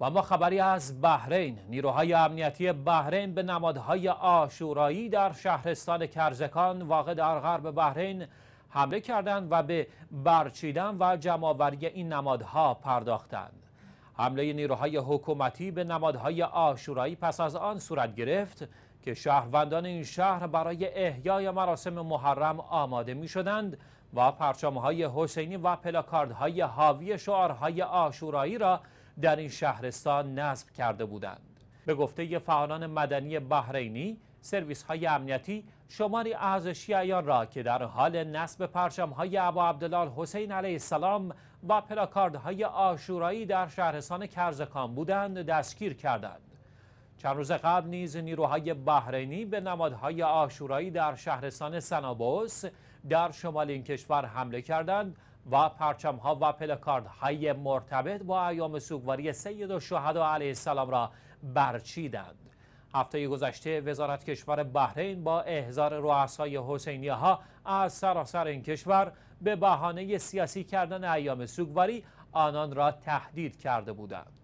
و اما خبری از بحرین نیروهای امنیتی بحرین به نمادهای آشورایی در شهرستان کرزکان واقع در غرب بحرین حمله کردند و به برچیدن و جمعآوری این نمادها پرداختند حمله نیروهای حکومتی به نمادهای آشورایی پس از آن صورت گرفت که شهروندان این شهر برای احیای مراسم محرم آماده می شدند و پرچامهای حسینی و پلاکاردهای حاوی شعارهای آشورایی را در این شهرستان نصب کرده بودند به گفته فعالان مدنی بحرینی سرویس های امنیتی شماری از شیعیان را که در حال نصب پرچم های ابا عبدالله حسین علیه السلام و پلاکارد های آشورایی در شهرستان کرزکان بودند دستگیر کردند چند روز قبل نیز نیروهای بحرینی به نمادهای آشورایی در شهرستان سنابوس در شمال این کشور حمله کردند و پرچم ها و پلکارد های مرتبط با ایام سوگواری سید و و علیه السلام را برچیدند هفته گذشته وزارت کشور بحرین با احزار رؤسای حسینیه ها از سراسر این کشور به بهانه سیاسی کردن ایام سوگواری آنان را تهدید کرده بودند